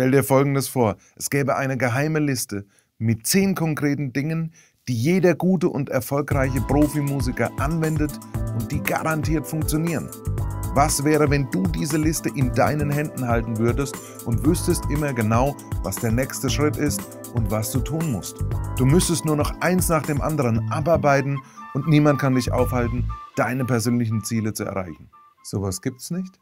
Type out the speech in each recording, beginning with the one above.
Stell dir Folgendes vor, es gäbe eine geheime Liste mit zehn konkreten Dingen, die jeder gute und erfolgreiche Profimusiker anwendet und die garantiert funktionieren. Was wäre, wenn du diese Liste in deinen Händen halten würdest und wüsstest immer genau, was der nächste Schritt ist und was du tun musst? Du müsstest nur noch eins nach dem anderen abarbeiten und niemand kann dich aufhalten, deine persönlichen Ziele zu erreichen. Sowas gibt's nicht?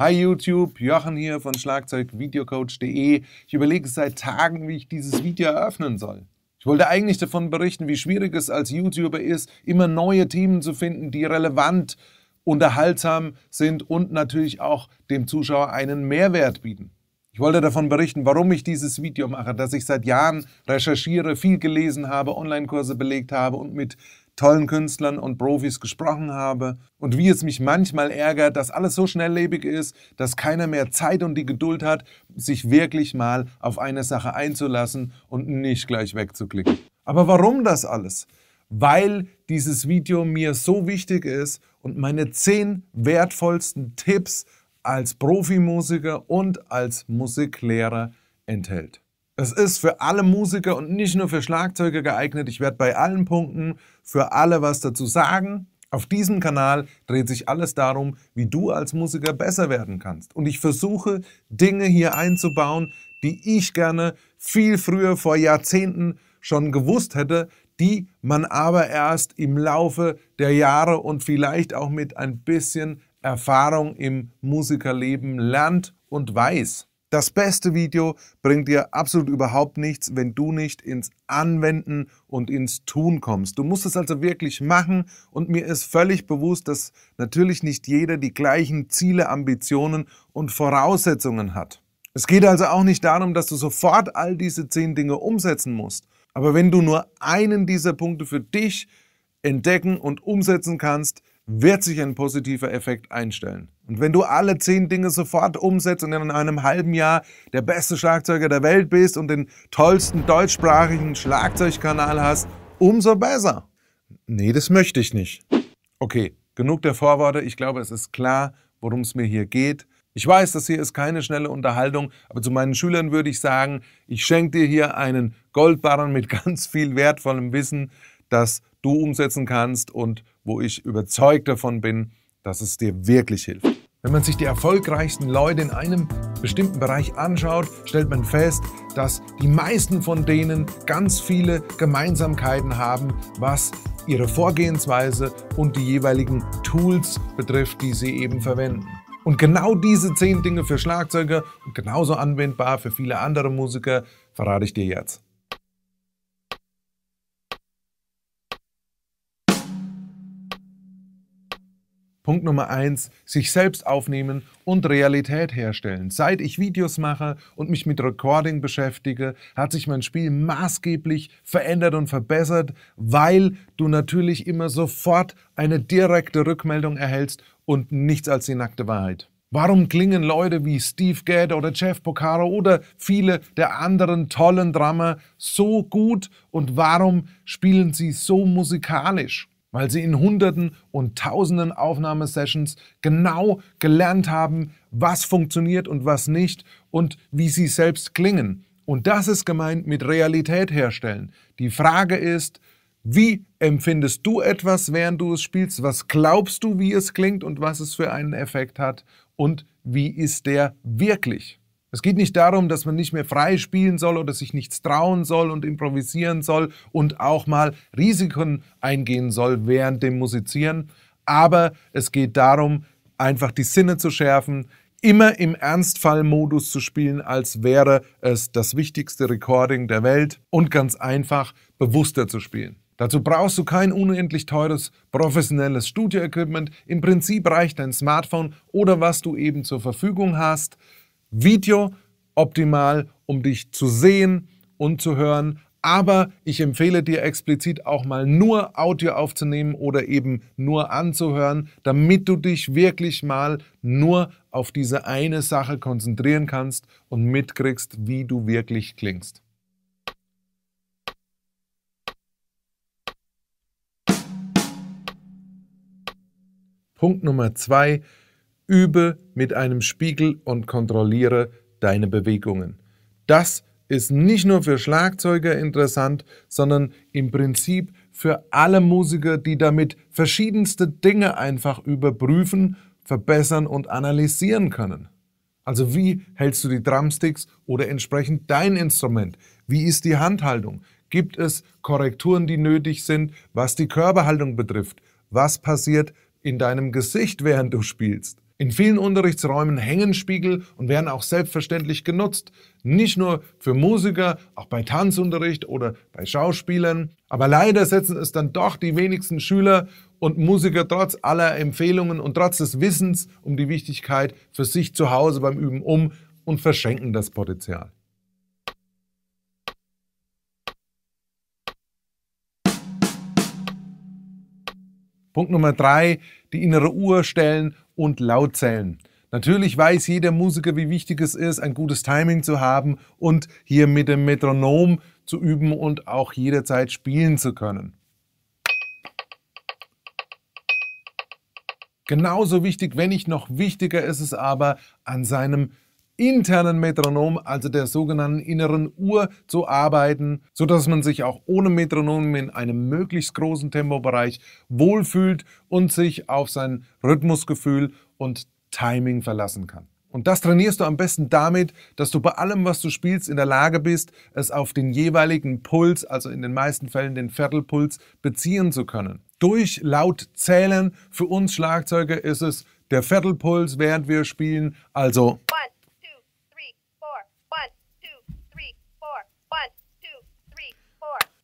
Hi YouTube, Jochen hier von Schlagzeugvideocoach.de. Ich überlege seit Tagen, wie ich dieses Video eröffnen soll. Ich wollte eigentlich davon berichten, wie schwierig es als YouTuber ist, immer neue Themen zu finden, die relevant, unterhaltsam sind und natürlich auch dem Zuschauer einen Mehrwert bieten. Ich wollte davon berichten, warum ich dieses Video mache, dass ich seit Jahren recherchiere, viel gelesen habe, Online-Kurse belegt habe und mit tollen Künstlern und Profis gesprochen habe und wie es mich manchmal ärgert, dass alles so schnelllebig ist, dass keiner mehr Zeit und die Geduld hat, sich wirklich mal auf eine Sache einzulassen und nicht gleich wegzuklicken. Aber warum das alles? Weil dieses Video mir so wichtig ist und meine zehn wertvollsten Tipps als Profimusiker und als Musiklehrer enthält. Es ist für alle Musiker und nicht nur für Schlagzeuger geeignet. Ich werde bei allen Punkten für alle was dazu sagen. Auf diesem Kanal dreht sich alles darum, wie du als Musiker besser werden kannst. Und ich versuche, Dinge hier einzubauen, die ich gerne viel früher vor Jahrzehnten schon gewusst hätte, die man aber erst im Laufe der Jahre und vielleicht auch mit ein bisschen Erfahrung im Musikerleben lernt und weiß. Das beste Video bringt dir absolut überhaupt nichts, wenn du nicht ins Anwenden und ins Tun kommst. Du musst es also wirklich machen und mir ist völlig bewusst, dass natürlich nicht jeder die gleichen Ziele, Ambitionen und Voraussetzungen hat. Es geht also auch nicht darum, dass du sofort all diese zehn Dinge umsetzen musst. Aber wenn du nur einen dieser Punkte für dich entdecken und umsetzen kannst, wird sich ein positiver Effekt einstellen. Und wenn du alle zehn Dinge sofort umsetzt und in einem halben Jahr der beste Schlagzeuger der Welt bist und den tollsten deutschsprachigen Schlagzeugkanal hast, umso besser. Nee, das möchte ich nicht. Okay, genug der Vorworte. Ich glaube, es ist klar, worum es mir hier geht. Ich weiß, das hier ist keine schnelle Unterhaltung, aber zu meinen Schülern würde ich sagen, ich schenke dir hier einen Goldbarren mit ganz viel wertvollem Wissen, das du umsetzen kannst und wo ich überzeugt davon bin, dass es dir wirklich hilft. Wenn man sich die erfolgreichsten Leute in einem bestimmten Bereich anschaut, stellt man fest, dass die meisten von denen ganz viele Gemeinsamkeiten haben, was ihre Vorgehensweise und die jeweiligen Tools betrifft, die sie eben verwenden. Und genau diese zehn Dinge für Schlagzeuger und genauso anwendbar für viele andere Musiker verrate ich dir jetzt. Punkt Nummer eins, sich selbst aufnehmen und Realität herstellen. Seit ich Videos mache und mich mit Recording beschäftige, hat sich mein Spiel maßgeblich verändert und verbessert, weil du natürlich immer sofort eine direkte Rückmeldung erhältst und nichts als die nackte Wahrheit. Warum klingen Leute wie Steve Gadd oder Jeff Porcaro oder viele der anderen tollen Drummer so gut und warum spielen sie so musikalisch? weil sie in Hunderten und Tausenden Aufnahmesessions genau gelernt haben, was funktioniert und was nicht und wie sie selbst klingen. Und das ist gemeint mit Realität herstellen. Die Frage ist, wie empfindest du etwas, während du es spielst? Was glaubst du, wie es klingt und was es für einen Effekt hat? Und wie ist der wirklich? Es geht nicht darum, dass man nicht mehr frei spielen soll oder sich nichts trauen soll und improvisieren soll und auch mal Risiken eingehen soll während dem Musizieren. Aber es geht darum, einfach die Sinne zu schärfen, immer im Ernstfallmodus zu spielen, als wäre es das wichtigste Recording der Welt und ganz einfach bewusster zu spielen. Dazu brauchst du kein unendlich teures professionelles Studio-Equipment. Im Prinzip reicht dein Smartphone oder was du eben zur Verfügung hast. Video optimal, um dich zu sehen und zu hören. Aber ich empfehle dir explizit auch mal nur Audio aufzunehmen oder eben nur anzuhören, damit du dich wirklich mal nur auf diese eine Sache konzentrieren kannst und mitkriegst, wie du wirklich klingst. Punkt Nummer zwei Übe mit einem Spiegel und kontrolliere deine Bewegungen. Das ist nicht nur für Schlagzeuger interessant, sondern im Prinzip für alle Musiker, die damit verschiedenste Dinge einfach überprüfen, verbessern und analysieren können. Also wie hältst du die Drumsticks oder entsprechend dein Instrument? Wie ist die Handhaltung? Gibt es Korrekturen, die nötig sind, was die Körperhaltung betrifft? Was passiert in deinem Gesicht, während du spielst? In vielen Unterrichtsräumen hängen Spiegel und werden auch selbstverständlich genutzt. Nicht nur für Musiker, auch bei Tanzunterricht oder bei Schauspielern. Aber leider setzen es dann doch die wenigsten Schüler und Musiker trotz aller Empfehlungen und trotz des Wissens um die Wichtigkeit für sich zu Hause beim Üben um und verschenken das Potenzial. Punkt Nummer drei, die innere Uhr stellen und laut zählen. Natürlich weiß jeder Musiker, wie wichtig es ist, ein gutes Timing zu haben und hier mit dem Metronom zu üben und auch jederzeit spielen zu können. Genauso wichtig, wenn nicht noch wichtiger, ist es aber, an seinem internen Metronom, also der sogenannten inneren Uhr, zu arbeiten, sodass man sich auch ohne Metronom in einem möglichst großen Tempobereich wohlfühlt und sich auf sein Rhythmusgefühl und Timing verlassen kann. Und das trainierst du am besten damit, dass du bei allem, was du spielst, in der Lage bist, es auf den jeweiligen Puls, also in den meisten Fällen den Viertelpuls, beziehen zu können. Durch laut zählen, für uns Schlagzeuger ist es der Viertelpuls, während wir spielen, also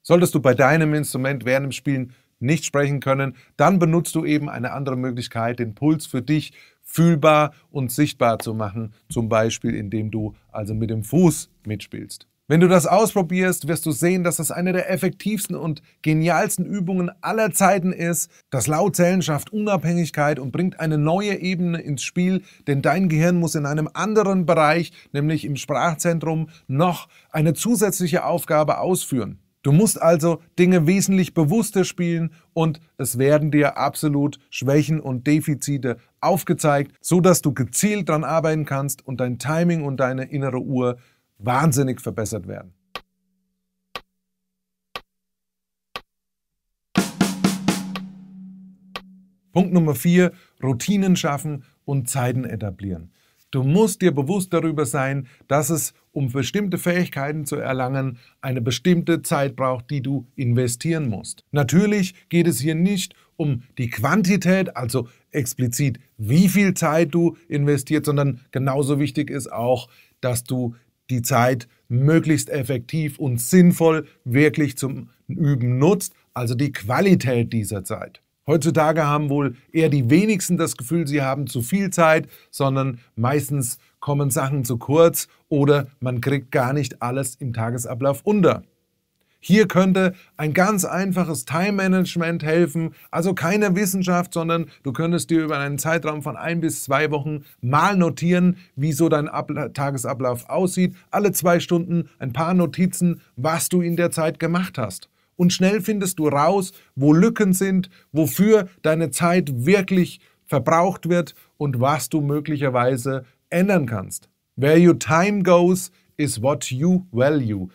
Solltest du bei deinem Instrument während dem Spielen nicht sprechen können, dann benutzt du eben eine andere Möglichkeit, den Puls für dich fühlbar und sichtbar zu machen, zum Beispiel indem du also mit dem Fuß mitspielst. Wenn du das ausprobierst, wirst du sehen, dass das eine der effektivsten und genialsten Übungen aller Zeiten ist. Das Lautzellen schafft Unabhängigkeit und bringt eine neue Ebene ins Spiel, denn dein Gehirn muss in einem anderen Bereich, nämlich im Sprachzentrum, noch eine zusätzliche Aufgabe ausführen. Du musst also Dinge wesentlich bewusster spielen und es werden dir absolut Schwächen und Defizite aufgezeigt, sodass du gezielt daran arbeiten kannst und dein Timing und deine innere Uhr wahnsinnig verbessert werden. Punkt Nummer 4. Routinen schaffen und Zeiten etablieren. Du musst dir bewusst darüber sein, dass es um bestimmte Fähigkeiten zu erlangen, eine bestimmte Zeit braucht, die du investieren musst. Natürlich geht es hier nicht um die Quantität, also explizit, wie viel Zeit du investierst, sondern genauso wichtig ist auch, dass du die Zeit möglichst effektiv und sinnvoll wirklich zum Üben nutzt, also die Qualität dieser Zeit. Heutzutage haben wohl eher die wenigsten das Gefühl, sie haben zu viel Zeit, sondern meistens kommen Sachen zu kurz oder man kriegt gar nicht alles im Tagesablauf unter. Hier könnte ein ganz einfaches Time-Management helfen, also keine Wissenschaft, sondern du könntest dir über einen Zeitraum von ein bis zwei Wochen mal notieren, wie so dein Abla Tagesablauf aussieht, alle zwei Stunden ein paar Notizen, was du in der Zeit gemacht hast. Und schnell findest du raus, wo Lücken sind, wofür deine Zeit wirklich verbraucht wird und was du möglicherweise ändern kannst. Where your time goes is what you value.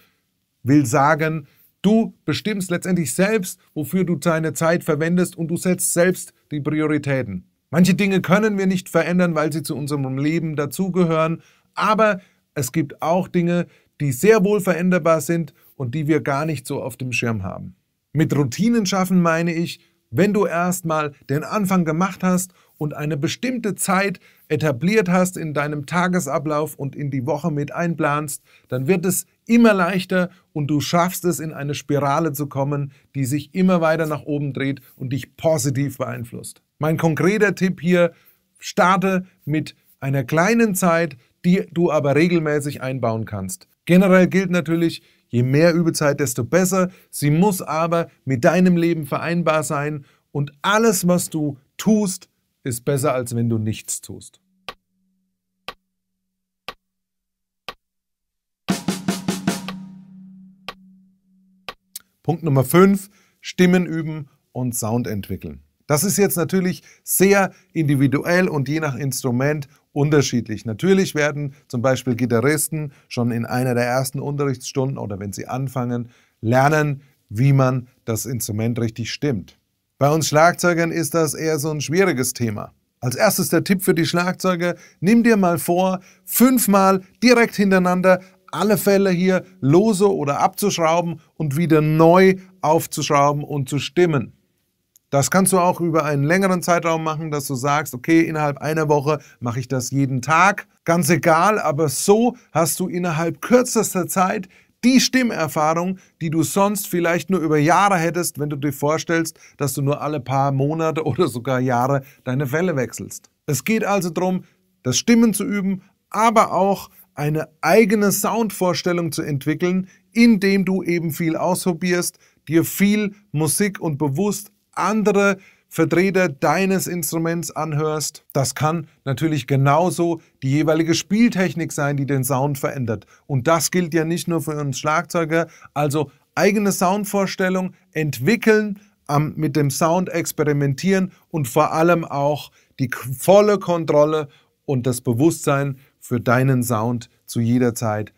Will sagen, du bestimmst letztendlich selbst, wofür du deine Zeit verwendest und du setzt selbst die Prioritäten. Manche Dinge können wir nicht verändern, weil sie zu unserem Leben dazugehören, aber es gibt auch Dinge, die sehr wohl veränderbar sind und die wir gar nicht so auf dem Schirm haben. Mit Routinen schaffen meine ich, wenn du erstmal den Anfang gemacht hast und eine bestimmte Zeit etabliert hast in deinem Tagesablauf und in die Woche mit einplanst, dann wird es immer leichter und du schaffst es, in eine Spirale zu kommen, die sich immer weiter nach oben dreht und dich positiv beeinflusst. Mein konkreter Tipp hier, starte mit einer kleinen Zeit, die du aber regelmäßig einbauen kannst. Generell gilt natürlich, je mehr Übezeit, desto besser. Sie muss aber mit deinem Leben vereinbar sein und alles, was du tust, ist besser, als wenn du nichts tust. Punkt Nummer 5, Stimmen üben und Sound entwickeln. Das ist jetzt natürlich sehr individuell und je nach Instrument unterschiedlich. Natürlich werden zum Beispiel Gitarristen schon in einer der ersten Unterrichtsstunden oder wenn sie anfangen, lernen, wie man das Instrument richtig stimmt. Bei uns Schlagzeugern ist das eher so ein schwieriges Thema. Als erstes der Tipp für die Schlagzeuger, nimm dir mal vor, fünfmal direkt hintereinander alle Fälle hier lose oder abzuschrauben und wieder neu aufzuschrauben und zu stimmen. Das kannst du auch über einen längeren Zeitraum machen, dass du sagst, okay, innerhalb einer Woche mache ich das jeden Tag. Ganz egal, aber so hast du innerhalb kürzester Zeit die Stimmerfahrung, die du sonst vielleicht nur über Jahre hättest, wenn du dir vorstellst, dass du nur alle paar Monate oder sogar Jahre deine Fälle wechselst. Es geht also darum, das Stimmen zu üben, aber auch eine eigene Soundvorstellung zu entwickeln, indem du eben viel ausprobierst, dir viel Musik und bewusst andere Vertreter deines Instruments anhörst. Das kann natürlich genauso die jeweilige Spieltechnik sein, die den Sound verändert. Und das gilt ja nicht nur für uns Schlagzeuger. Also eigene Soundvorstellung entwickeln, mit dem Sound experimentieren und vor allem auch die volle Kontrolle und das Bewusstsein für deinen Sound zu jeder Zeit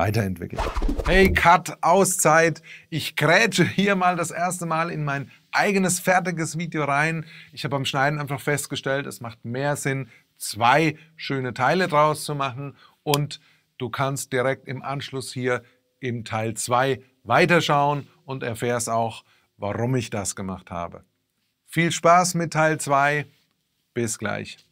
weiterentwickelt. Hey, Cut, Auszeit. Ich grätsche hier mal das erste Mal in mein eigenes fertiges Video rein. Ich habe beim Schneiden einfach festgestellt, es macht mehr Sinn, zwei schöne Teile draus zu machen und du kannst direkt im Anschluss hier im Teil 2 weiterschauen und erfährst auch, warum ich das gemacht habe. Viel Spaß mit Teil 2. Bis gleich.